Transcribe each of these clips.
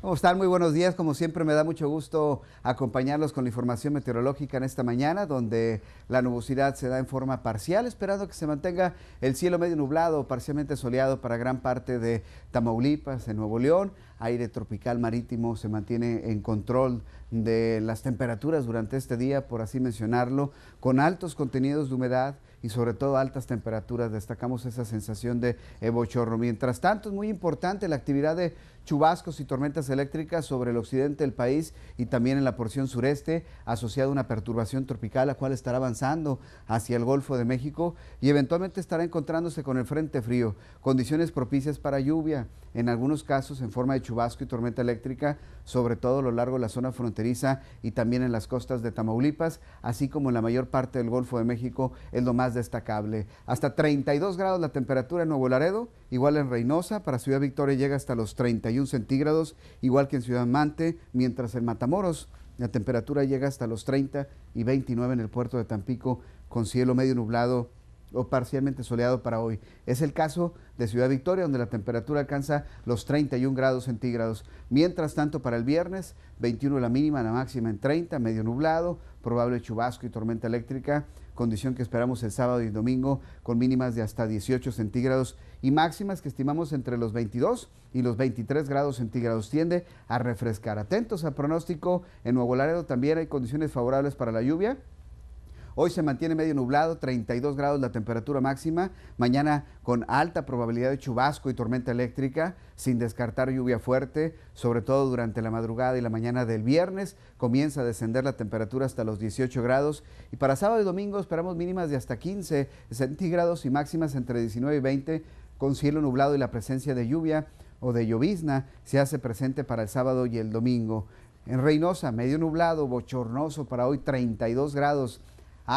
¿Cómo están? Muy buenos días. Como siempre, me da mucho gusto acompañarlos con la información meteorológica en esta mañana, donde la nubosidad se da en forma parcial, esperando que se mantenga el cielo medio nublado, parcialmente soleado para gran parte de Tamaulipas, de Nuevo León. Aire tropical marítimo se mantiene en control de las temperaturas durante este día, por así mencionarlo, con altos contenidos de humedad y sobre todo altas temperaturas. Destacamos esa sensación de bochorno. Mientras tanto, es muy importante la actividad de chubascos y tormentas eléctricas sobre el occidente del país y también en la porción sureste, asociada a una perturbación tropical, la cual estará avanzando hacia el Golfo de México y eventualmente estará encontrándose con el Frente Frío, condiciones propicias para lluvia, en algunos casos en forma de chubasco y tormenta eléctrica, sobre todo a lo largo de la zona fronteriza y también en las costas de Tamaulipas, así como en la mayor parte del Golfo de México, es lo más destacable. Hasta 32 grados la temperatura en Nuevo Laredo, igual en Reynosa, para Ciudad Victoria llega hasta los 31 centígrados, igual que en Ciudad Mante, mientras en Matamoros la temperatura llega hasta los 30 y 29 en el puerto de Tampico, con cielo medio nublado o parcialmente soleado para hoy. Es el caso de Ciudad Victoria, donde la temperatura alcanza los 31 grados centígrados. Mientras tanto, para el viernes, 21 la mínima, la máxima en 30, medio nublado, probable chubasco y tormenta eléctrica, condición que esperamos el sábado y domingo con mínimas de hasta 18 centígrados y máximas que estimamos entre los 22 y los 23 grados centígrados. Tiende a refrescar. Atentos al pronóstico, en Nuevo Laredo también hay condiciones favorables para la lluvia Hoy se mantiene medio nublado, 32 grados la temperatura máxima. Mañana con alta probabilidad de chubasco y tormenta eléctrica, sin descartar lluvia fuerte, sobre todo durante la madrugada y la mañana del viernes. Comienza a descender la temperatura hasta los 18 grados. Y para sábado y domingo esperamos mínimas de hasta 15 centígrados y máximas entre 19 y 20 con cielo nublado y la presencia de lluvia o de llovizna se hace presente para el sábado y el domingo. En Reynosa, medio nublado, bochornoso para hoy, 32 grados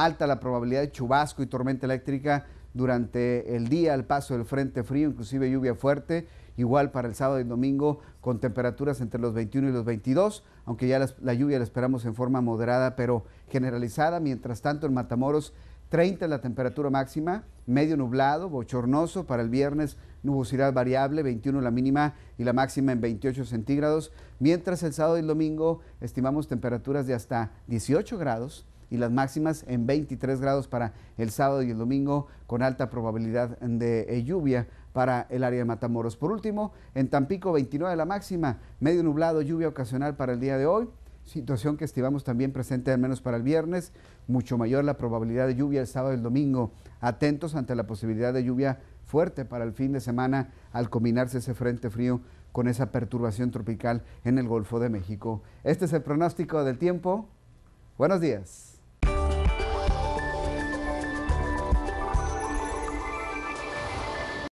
alta la probabilidad de chubasco y tormenta eléctrica durante el día al paso del frente frío, inclusive lluvia fuerte, igual para el sábado y domingo con temperaturas entre los 21 y los 22, aunque ya la lluvia la esperamos en forma moderada pero generalizada, mientras tanto en Matamoros 30 la temperatura máxima, medio nublado, bochornoso para el viernes, nubosidad variable, 21 la mínima y la máxima en 28 centígrados, mientras el sábado y el domingo estimamos temperaturas de hasta 18 grados, y las máximas en 23 grados para el sábado y el domingo con alta probabilidad de eh, lluvia para el área de Matamoros. Por último, en Tampico 29 la máxima, medio nublado, lluvia ocasional para el día de hoy, situación que estivamos también presente al menos para el viernes, mucho mayor la probabilidad de lluvia el sábado y el domingo, atentos ante la posibilidad de lluvia fuerte para el fin de semana al combinarse ese frente frío con esa perturbación tropical en el Golfo de México. Este es el pronóstico del tiempo. Buenos días.